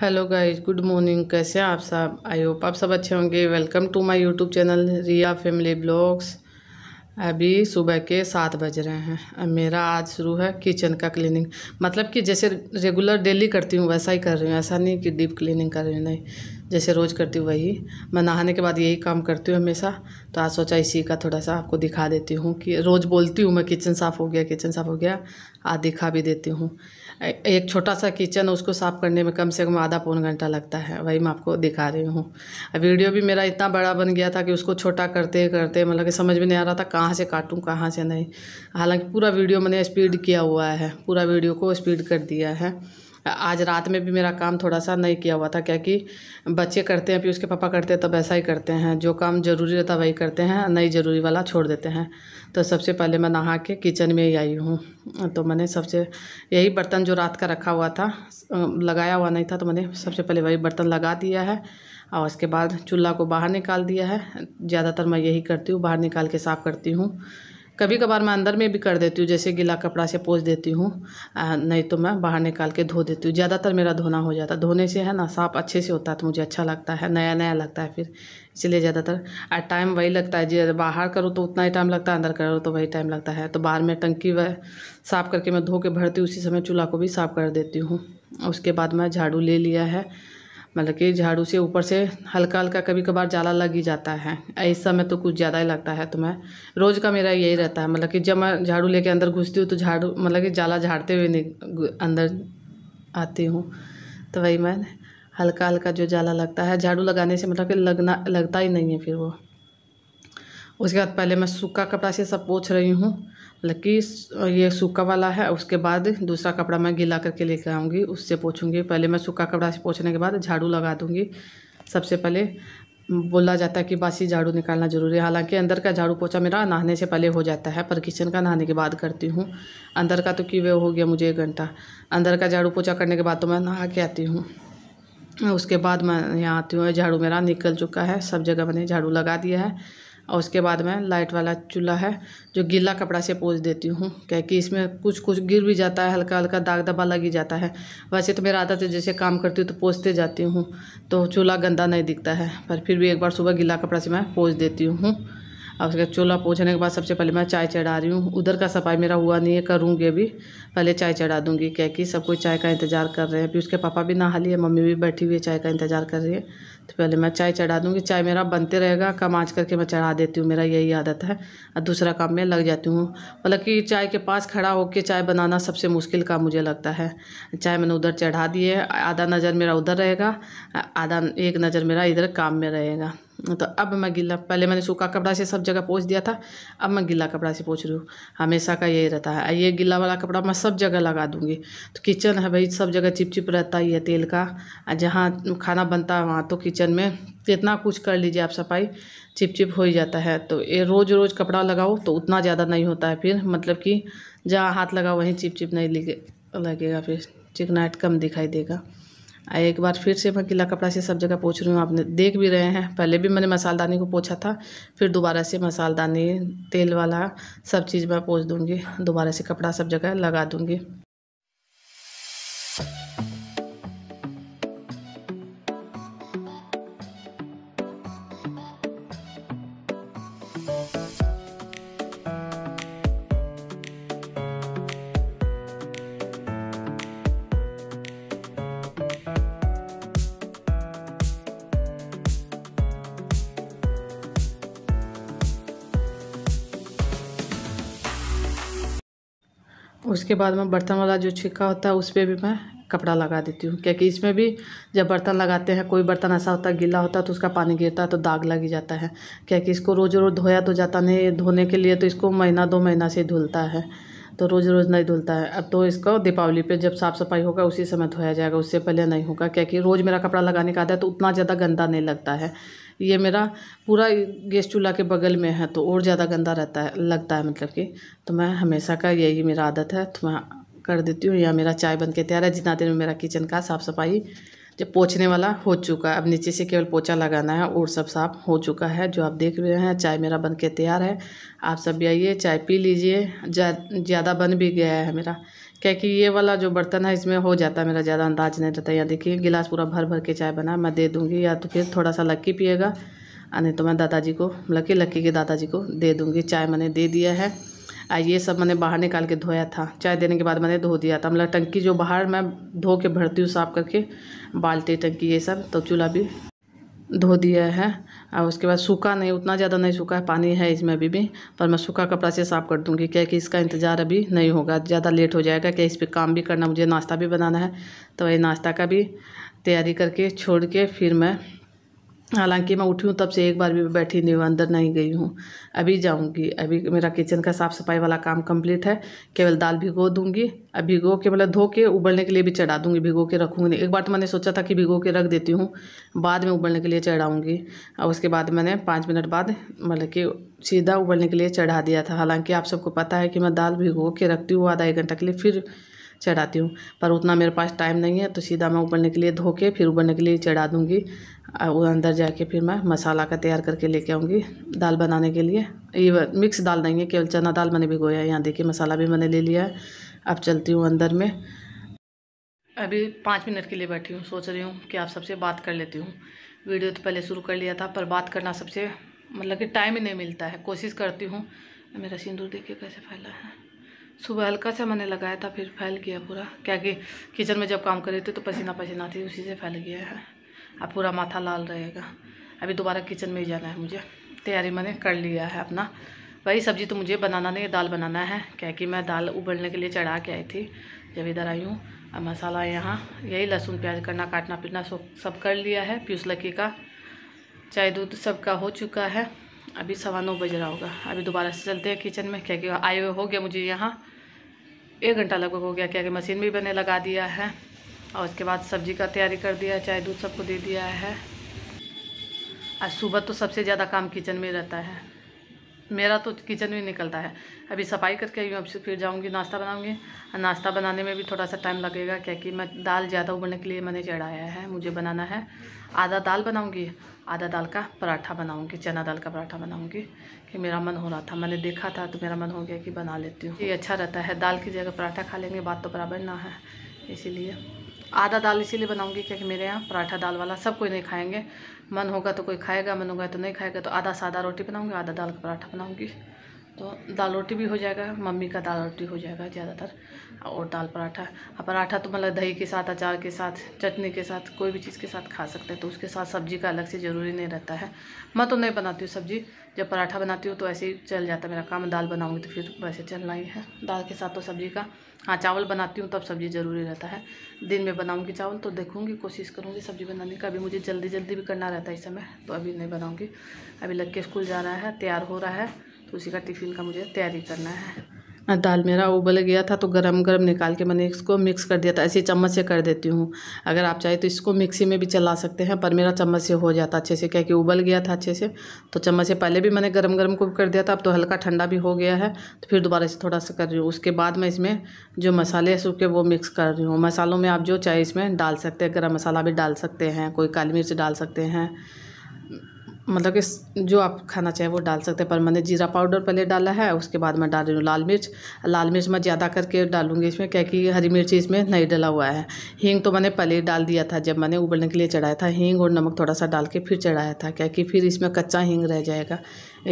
hello guys good morning कैसे हैं आप सब आई होप आप सब अच्छे होंगे welcome to my YouTube channel Riya family vlogs अभी सुबह के सात बज रहे हैं अब मेरा आज शुरू है किचन का क्लीनिंग मतलब कि जैसे रेगुलर डेली करती हूँ वैसा ही कर रही हूँ ऐसा नहीं कि डीप क्लीनिंग कर रही हूँ नहीं जैसे रोज़ करती हूँ वही मैं नहाने के बाद यही काम करती हूँ हमेशा तो आज सोचा इसी का थोड़ा सा आपको दिखा देती हूँ कि रोज़ बोलती हूँ मैं किचन साफ़ हो गया किचन साफ़ हो गया आज दिखा भी देती हूँ एक छोटा सा किचन उसको साफ़ करने में कम से कम आधा पौन घंटा लगता है वही मैं आपको दिखा रही हूँ वीडियो भी मेरा इतना बड़ा बन गया था कि उसको छोटा करते करते मतलब कि समझ में नहीं आ रहा था कहाँ से काटूँ कहाँ से नहीं हालांकि पूरा वीडियो मैंने स्पीड किया हुआ है पूरा वीडियो को स्पीड कर दिया है आज रात में भी मेरा काम थोड़ा सा नहीं किया हुआ था क्या कि बच्चे करते हैं पीयूष के पापा करते हैं तब ऐसा ही करते हैं जो काम ज़रूरी रहता है वही करते हैं नहीं ज़रूरी वाला छोड़ देते हैं तो सबसे पहले मैं नहा के किचन में ही आई हूँ तो मैंने सबसे यही बर्तन जो रात का रखा हुआ था लगाया हुआ नहीं था तो मैंने सबसे पहले वही बर्तन लगा दिया है और उसके बाद चूल्हा को बाहर निकाल दिया है ज़्यादातर मैं यही करती हूँ बाहर निकाल के साफ़ करती हूँ कभी कभार मैं अंदर में भी कर देती हूँ जैसे गीला कपड़ा से पोछ देती हूँ नहीं तो मैं बाहर निकाल के धो देती हूँ ज़्यादातर मेरा धोना हो जाता है धोने से है ना साफ अच्छे से होता है तो मुझे अच्छा लगता है नया नया लगता है फिर इसलिए ज़्यादातर टाइम वही लगता है जी बाहर करो तो उतना ही टाइम लगता है अंदर करो तो वही टाइम लगता है तो बाहर में टंकी वह साफ़ करके मैं धो के भरती हूँ उसी समय चूल्हा को भी साफ़ कर देती हूँ उसके बाद मैं झाड़ू ले लिया है मतलब कि झाड़ू से ऊपर से हल्का हल्का कभी कभार जाला लग ही जाता है ऐसा में तो कुछ ज़्यादा ही लगता है तो मैं रोज़ का मेरा यही रहता है मतलब कि जब मैं झाड़ू लेके अंदर घुसती हूँ तो झाड़ू मतलब कि जाला झाड़ते हुए अंदर आती हूँ तो वही मैं हल्का हल्का जो जाला लगता है झाड़ू लगाने से मतलब कि लगना लगता ही नहीं है फिर वो उसके बाद पहले मैं सूखा कपड़ा से सब पोछ रही हूँ मतलब कि ये सूखा वाला है उसके बाद दूसरा कपड़ा मैं गीला करके लेकर आऊँगी उससे पोछूँगी पहले मैं सूखा कपड़ा से पोछने के बाद झाड़ू लगा दूँगी सबसे पहले बोला जाता है कि बासी झाड़ू निकालना ज़रूरी है हालांकि अंदर का झाड़ू पोछा मेरा नहाने से पहले हो जाता है पर किचन का नहाने के बाद करती हूँ अंदर का तो कि वे हो गया मुझे एक घंटा अंदर का झाड़ू पोछा करने के बाद तो मैं नहा के आती हूँ उसके बाद मैं यहाँ आती हूँ झाड़ू मेरा निकल चुका है सब जगह मैंने झाड़ू लगा दिया है और उसके बाद में लाइट वाला चूल्हा है जो गीला कपड़ा से पोज देती हूँ क्या कि इसमें कुछ कुछ गिर भी जाता है हल्का हल्का दाग दबा लग ही जाता है वैसे तो मेरा आदत है जैसे काम करती हूँ तो पोजते जाती हूँ तो चूल्हा गंदा नहीं दिखता है पर फिर भी एक बार सुबह गीला कपड़ा से मैं पोज देती हूँ और उसके चूल्हा पूछने के बाद सबसे पहले मैं चाय चढ़ा रही हूँ उधर का सफाई मेरा हुआ नहीं है करूँगी अभी पहले चाय चढ़ा दूँगी क्या कि सब कोई चाय का इंतज़ार कर रहे हैं अभी उसके पापा भी नहा लिए मम्मी भी बैठी हुई है चाय का इंतज़ार कर रही है तो पहले मैं चाय चढ़ा दूँगी चाय मेरा बनते रहेगा कम आँच करके मैं चढ़ा देती हूँ मेरा यही आदत है और दूसरा काम में लग जाती हूँ मतलब कि चाय के पास खड़ा होकर चाय बनाना सबसे मुश्किल काम मुझे लगता है चाय मैंने उधर चढ़ा दी है आधा नज़र मेरा उधर रहेगा आधा एक नज़र मेरा इधर काम में रहेगा तो अब मैं गीला पहले मैंने सूखा कपड़ा से सब जगह पोछ दिया था अब मैं गीला कपड़ा से पोछ रही हूँ हमेशा का यही रहता है ये गीला वाला कपड़ा मैं सब जगह लगा दूँगी तो किचन है भाई सब जगह चिपचिप रहता ही है तेल का जहाँ खाना बनता है वहाँ तो किचन में कितना कुछ कर लीजिए आप सफाई चिपचिप हो ही जाता है तो ये रोज़ रोज़ कपड़ा लगाओ तो उतना ज़्यादा नहीं होता है फिर मतलब कि जहाँ हाथ लगाओ वहीं चिपचिप नहीं लगेगा फिर चिकनाहट कम दिखाई देगा एक बार फिर से मैं गीला कपड़ा से सब जगह पूछ रही हूँ आपने देख भी रहे हैं पहले भी मैंने मसालदानी को पूछा था फिर दोबारा से मसालदानी तेल वाला सब चीज़ मैं पूछ दूँगी दोबारा से कपड़ा सब जगह लगा दूँगी उसके बाद मैं बर्तन वाला जो छिक्का होता है उस पर भी मैं कपड़ा लगा देती हूँ क्योंकि इसमें भी जब बर्तन लगाते हैं कोई बर्तन ऐसा होता है गीला होता है तो उसका पानी गिरता है तो दाग लग जाता है क्योंकि इसको रोज़ रोज़ धोया तो जाता नहीं धोने के लिए तो इसको महीना दो महीना से धुलता है तो रोज़ रोज़ नहीं धुलता है अब तो इसको दीपावली पे जब साफ़ सफाई होगा उसी समय धोया जाएगा उससे पहले नहीं होगा क्योंकि रोज़ मेरा कपड़ा लगाने का है तो उतना ज़्यादा गंदा नहीं लगता है ये मेरा पूरा गैस चूल्हा के बगल में है तो और ज़्यादा गंदा रहता है लगता है मतलब कि तो मैं हमेशा का यही मेरा आदत है तो मैं कर देती हूँ या मेरा चाय बन के तैयार है जितना देर में मेरा किचन का साफ़ सफाई जब पोछने वाला हो चुका है अब नीचे से केवल पोछा लगाना है और सब साफ हो चुका है जो आप देख रहे हैं चाय मेरा बन के तैयार है आप सब भी आइए चाय पी लीजिए ज़्यादा जा, बन भी गया है मेरा क्या कि ये वाला जो बर्तन है इसमें हो जाता है मेरा ज़्यादा अंदाज नहीं रहता या देखिए गिलास पूरा भर भर के चाय बना मैं दे दूँगी या तो फिर थोड़ा सा लक्की पिएगा नहीं तो मैं दादाजी को लकी लक्की के दादाजी को दे दूँगी चाय मैंने दे दिया है आ ये सब मैंने बाहर निकाल के धोया था चाय देने के बाद मैंने धो दिया था मतलब टंकी जो बाहर मैं धो के भरती हूँ साफ़ करके बाल्टी टंकी ये सब तो चूल्हा भी धो दिया है और उसके बाद सूखा नहीं उतना ज़्यादा नहीं सूखा है पानी है इसमें अभी भी पर मैं सूखा कपड़ा से साफ़ कर दूँगी क्या कि इसका इंतज़ार अभी नहीं होगा ज़्यादा लेट हो जाएगा क्या इस पर काम भी करना मुझे नाश्ता भी बनाना है तो वही नाश्ता का भी तैयारी करके छोड़ के फिर मैं हालांकि मैं उठी हूँ तब से एक बार भी बैठी नहीं हूँ अंदर नहीं गई हूँ अभी जाऊँगी अभी मेरा किचन का साफ़ सफाई वाला काम कंप्लीट है केवल दाल भिगो दूँगी अब भिगो के मतलब धो के उबलने के लिए भी चढ़ा दूँगी भिगो के रखूँगी नहीं एक बार तो मैंने सोचा था कि भिगो के रख देती हूँ बाद में उबलने के लिए चढ़ाऊँगी और उसके बाद मैंने पाँच मिनट बाद मतलब कि सीधा उबलने के लिए चढ़ा दिया था हालाँकि आप सबको पता है कि मैं दाल भिगो के रखती हूँ आधा एक घंटा के लिए फिर चढ़ाती हूँ पर उतना मेरे पास टाइम नहीं है तो सीधा मैं उबलने के लिए धो के फिर उबलने के लिए चढ़ा दूँगी वो अंदर जाके फिर मैं मसाला का तैयार करके लेके आऊँगी दाल बनाने के लिए ये मिक्स दाल नहीं है केवल चना दाल मैंने भिगोया है यहाँ देखिए मसाला भी मैंने ले लिया है अब चलती हूँ अंदर में अभी पाँच मिनट के लिए बैठी हूँ सोच रही हूँ कि आप सबसे बात कर लेती हूँ वीडियो तो पहले शुरू कर लिया था पर बात करना सबसे मतलब कि टाइम ही नहीं मिलता है कोशिश करती हूँ मेरा सिंदूर देखिए कैसे फैला है सुबह हल्का सा मैंने लगाया था फिर फैल गया पूरा क्या कि किचन में जब काम कर रहे थे तो पसीना पसीना थी उसी से फैल गया है अब पूरा माथा लाल रहेगा अभी दोबारा किचन में ही जाना है मुझे तैयारी मैंने कर लिया है अपना वही सब्ज़ी तो मुझे बनाना नहीं है दाल बनाना है क्या कि मैं दाल उबलने के लिए चढ़ा के आई थी जब इधर आई हूँ अब मसाला यहाँ यही लहसुन प्याज करना काटना पीटना सब कर लिया है प्यूस लकी का चाय दूध सबका हो चुका है अभी सवा नौ बज रहा होगा अभी दोबारा से चलते हैं किचन में क्या क्या आए हुए हो गया मुझे यहाँ एक घंटा लगभग हो गया क्या कि मशीन भी मैंने लगा दिया है और उसके बाद सब्जी का तैयारी कर दिया है चाय दूध सबको दे दिया है आज सुबह तो सबसे ज़्यादा काम किचन में रहता है मेरा तो किचन में निकलता है अभी सफाई करके आई हूँ अब से फिर जाऊँगी नाश्ता बनाऊँगी नाश्ता बनाने में भी थोड़ा सा टाइम लगेगा क्या कि मैं दाल ज़्यादा उबलने के लिए मैंने चढ़ाया है मुझे बनाना है आधा दाल बनाऊँगी आधा दाल का पराठा बनाऊँगी चना दाल का पराठा बनाऊँगी कि मेरा मन हो रहा था मैंने देखा था तो मेरा मन हो गया कि बना लेती हूँ ये अच्छा रहता है दाल की जगह पराठा खा लेंगे बात तो बराबर ना है इसीलिए आधा दाल इसीलिए बनाऊंगी क्योंकि मेरे यहाँ पराठा दाल वाला सब कोई नहीं खाएंगे मन होगा तो कोई खाएगा मन होगा तो नहीं खाएगा तो आधा सादा रोटी बनाऊंगी आधा दाल का पराठा बनाऊंगी तो दाल रोटी भी हो जाएगा मम्मी का दाल रोटी हो जाएगा ज़्यादातर और दाल पराठा पराठा तो मतलब दही के साथ अचार के साथ चटनी के साथ कोई भी चीज़ के साथ खा सकते हैं तो उसके साथ सब्जी का अलग से ज़रूरी नहीं रहता है मैं तो नहीं बनाती हूँ सब्जी जब पराठा बनाती हूँ तो ऐसे ही चल जाता है मेरा काम दाल बनाऊँगी तो फिर वैसे चलना ही है दाल के साथ तो सब्जी का हाँ चावल बनाती हूँ तब सब्जी ज़रूरी रहता है दिन में बनाऊँगी चावल तो देखूँगी कोशिश करूँगी सब्जी बनाने का अभी मुझे जल्दी जल्दी भी करना रहता है इस समय तो अभी नहीं बनाऊँगी अभी लग के स्कूल जा रहा है तैयार हो रहा है तो उसी का टिफ़िन का मुझे तैयारी करना है दाल मेरा उबल गया था तो गरम गरम निकाल के मैंने इसको मिक्स कर दिया था ऐसे चम्मच से कर देती हूँ अगर आप चाहे तो इसको मिक्सी में भी चला सकते हैं पर मेरा चम्मच से हो जाता अच्छे से क्या कि उबल गया था अच्छे से तो चम्मच से पहले भी मैंने गरम गरम को कर दिया था अब तो हल्का ठंडा भी हो गया है तो फिर दोबारा से थोड़ा सा कर रही हूँ उसके बाद मैं इसमें जो मसाले सूखे वो मिक्स कर रही हूँ मसालों में आप जो चाहे इसमें डाल सकते हैं गर्म मसाला भी डाल सकते हैं कोई काली मिर्च डाल सकते हैं मतलब कि जो आप खाना चाहे वो डाल सकते हैं पर मैंने जीरा पाउडर पहले डाला है उसके बाद मैं डाल रही हूँ लाल मिर्च लाल मिर्च मैं ज़्यादा करके डालूंगी इसमें क्या कि हरी मिर्च इसमें नहीं डला हुआ है हींग तो मैंने पहले ही डाल दिया था जब मैंने उबलने के लिए चढ़ाया था हींग और नमक थोड़ा सा डाल के फिर चढ़ाया था क्या कि फिर इसमें कच्चा हींग रह जाएगा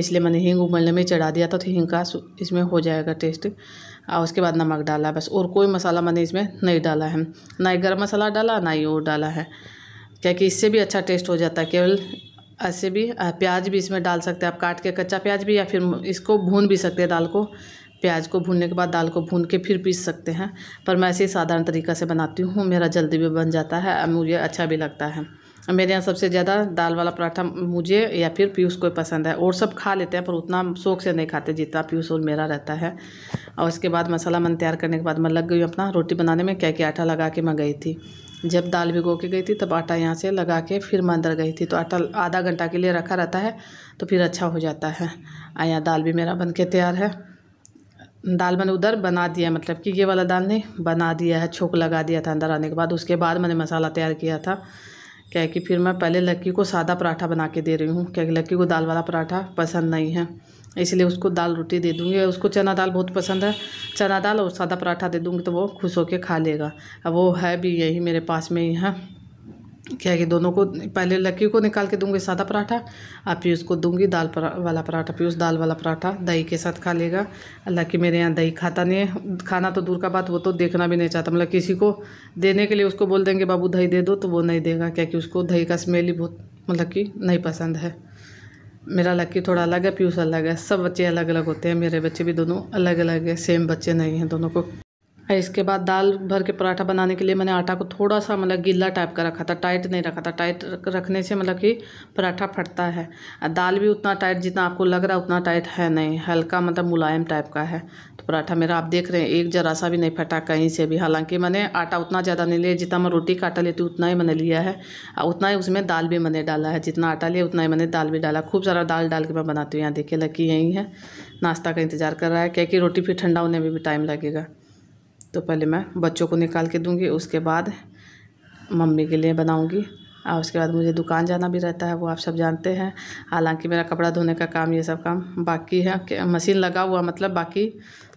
इसलिए मैंने हींग उबलने में चढ़ा दिया था तो हींग का इसमें हो जाएगा टेस्ट और उसके बाद नमक डाला बस और कोई मसाला मैंने इसमें नहीं डाला है ना ही गर्म मसाला डाला ना ही और डाला है क्या कि इससे भी अच्छा टेस्ट हो जाता है केवल ऐसे भी प्याज भी इसमें डाल सकते हैं आप काट के कच्चा प्याज भी या फिर इसको भून भी सकते हैं दाल को प्याज को भूनने के बाद दाल को भून के फिर पीस सकते हैं पर मैं ऐसे ही साधारण तरीका से बनाती हूँ मेरा जल्दी भी बन जाता है मुझे अच्छा भी लगता है मेरे यहाँ सबसे ज़्यादा दाल वाला पराठा मुझे या फिर पीयूष को पसंद है और सब खा लेते हैं पर उतना शौक से नहीं खाते जितना पीयूष और मेरा रहता है और उसके बाद मसाला मन तैयार करने के बाद मैं लग गई अपना रोटी बनाने में क्या क्या आटा लगा के मैं गई थी जब दाल भिगो के गई थी तब आटा यहाँ से लगा के फिर मैं अंदर गई थी तो आटा आधा घंटा के लिए रखा रहता है तो फिर अच्छा हो जाता है आया दाल भी मेरा बन के तैयार है दाल मैंने उधर बना दिया मतलब कि ये वाला दाल नहीं बना दिया है छोक लगा दिया था अंदर आने के बाद उसके बाद मैंने मसाला तैयार किया था क्या कि फिर मैं पहले लक्की को सादा पराठा बना के दे रही हूँ क्या कि लक्की को दाल वाला पराठा पसंद नहीं है इसलिए उसको दाल रोटी दे दूँगी उसको चना दाल बहुत पसंद है चना दाल और सादा पराठा दे दूँगी तो वो खुश होकर खा लेगा अब वो है भी यही मेरे पास में ही है क्या कि दोनों को पहले लकी को निकाल के दूंगी सादा पराठा और फिर उसको दूंगी दाल परा वाला पराठा उस दाल वाला पराठा दही के साथ खा लेगा अल्लाह मेरे यहाँ दही खाता नहीं है खाना तो दूर का बात वो तो देखना भी नहीं चाहता मतलब किसी को देने के लिए उसको बोल देंगे बाबू दही दे दो तो वो नहीं देगा क्या कि उसको दही का स्मेल ही बहुत मतलब कि नहीं पसंद है मेरा लकी थोड़ा अलग है पीयूष अलग है सब बच्चे अलग अलग होते हैं मेरे बच्चे भी दोनों अलग अलग है सेम बच्चे नहीं हैं दोनों को और इसके बाद दाल भर के पराठा बनाने के लिए मैंने आटा को थोड़ा सा मतलब गीला टाइप का रखा था टाइट नहीं रखा था टाइट रखने से मतलब कि पराठा फटता है और दाल भी उतना टाइट जितना आपको लग रहा है उतना टाइट है नहीं हल्का मतलब मुलायम टाइप का है तो पराठा मेरा आप देख रहे हैं एक जरा सा भी नहीं फटा कहीं से भी हालांकि मैंने आटा उतना ज़्यादा नहीं लिया जितना मैं रोटी का आटा लेती उतना ही मैंने लिया है और उतना ही उसमें दाल भी मैंने डाला है जितना आटा लिया उतना ही मैंने दाल भी डाला खूब सारा दाल डाल के मैं बनाती हूँ यहाँ देखिए लकी यहीं है नाश्ता का इंतज़ार कर रहा है कि रोटी फिर ठंडा होने में भी टाइम लगेगा तो पहले मैं बच्चों को निकाल के दूँगी उसके बाद मम्मी के लिए बनाऊँगी और उसके बाद मुझे दुकान जाना भी रहता है वो आप सब जानते हैं हालांकि मेरा कपड़ा धोने का काम ये सब काम बाकी है मशीन लगा हुआ मतलब बाकी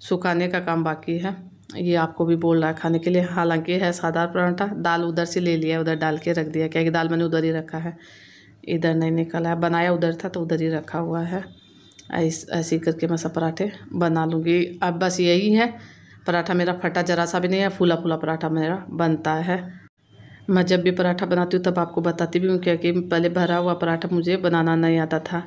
सुखाने का काम बाकी है ये आपको भी बोल रहा है खाने के लिए हालांकि है साधार परांठा दाल उधर से ले लिया उधर डाल के रख दिया क्या कि दाल मैंने उधर ही रखा है इधर नहीं निकला है बनाया उधर था तो उधर ही रखा हुआ है ऐसे ऐसे करके मैं सब पराठे बना लूँगी अब बस यही है पराठा मेरा फटा जरा सा भी नहीं है फूला फूला पराठा मेरा बनता है मैं जब भी पराठा बनाती हूँ तब आपको बताती भी हूँ क्योंकि पहले भरा हुआ पराठा मुझे बनाना नहीं आता था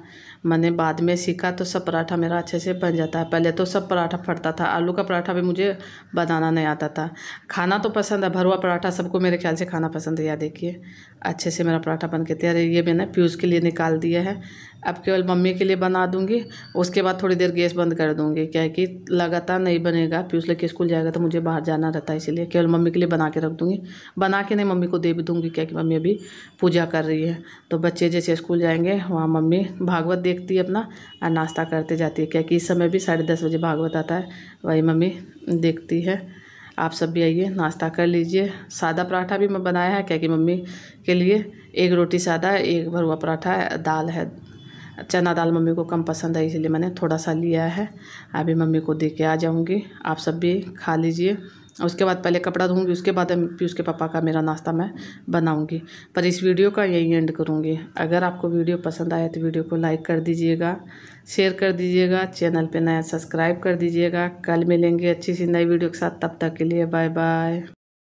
मैंने बाद में सीखा तो सब पराठा मेरा अच्छे से बन जाता है पहले तो सब पराठा फटता था आलू का पराठा भी मुझे बनाना नहीं आता था खाना तो पसंद है भरुआ पराठा सबको मेरे ख्याल से खाना पसंद है या देखिए अच्छे से मेरा पराठा बन के तैयार है ये मैंने प्यूज़ के लिए निकाल दिया है अब केवल मम्मी के लिए बना दूँगी उसके बाद थोड़ी देर गैस बंद कर दूँगी क्या कि लगातार नहीं बनेगा प्यूज लेके स्कूल जाएगा तो मुझे बाहर जाना रहता है इसीलिए केवल मम्मी के लिए बना के रख दूँगी बना के नहीं मम्मी को दे भी दूँगी क्या कि मम्मी अभी पूजा कर रही है तो बच्चे जैसे स्कूल जाएंगे वहाँ मम्मी भागवत देखती है अपना नाश्ता करते जाती है क्योंकि इस समय भी साढ़े दस बजे भागवत आता है वही मम्मी देखती है आप सब भी आइए नाश्ता कर लीजिए सादा पराठा भी मैं बनाया है क्योंकि मम्मी के लिए एक रोटी सादा है एक भरुआ पराठा है दाल है चना दाल मम्मी को कम पसंद है इसलिए मैंने थोड़ा सा लिया है अभी मम्मी को दे के आ जाऊँगी आप सब भी खा लीजिए उसके बाद पहले कपड़ा धोऊंगी उसके बाद एम उसके पापा का मेरा नाश्ता मैं बनाऊंगी पर इस वीडियो का यही एंड करूंगी अगर आपको वीडियो पसंद आए तो वीडियो को लाइक कर दीजिएगा शेयर कर दीजिएगा चैनल पे नया सब्सक्राइब कर दीजिएगा कल मिलेंगे अच्छी सी नई वीडियो के साथ तब तक के लिए बाय बाय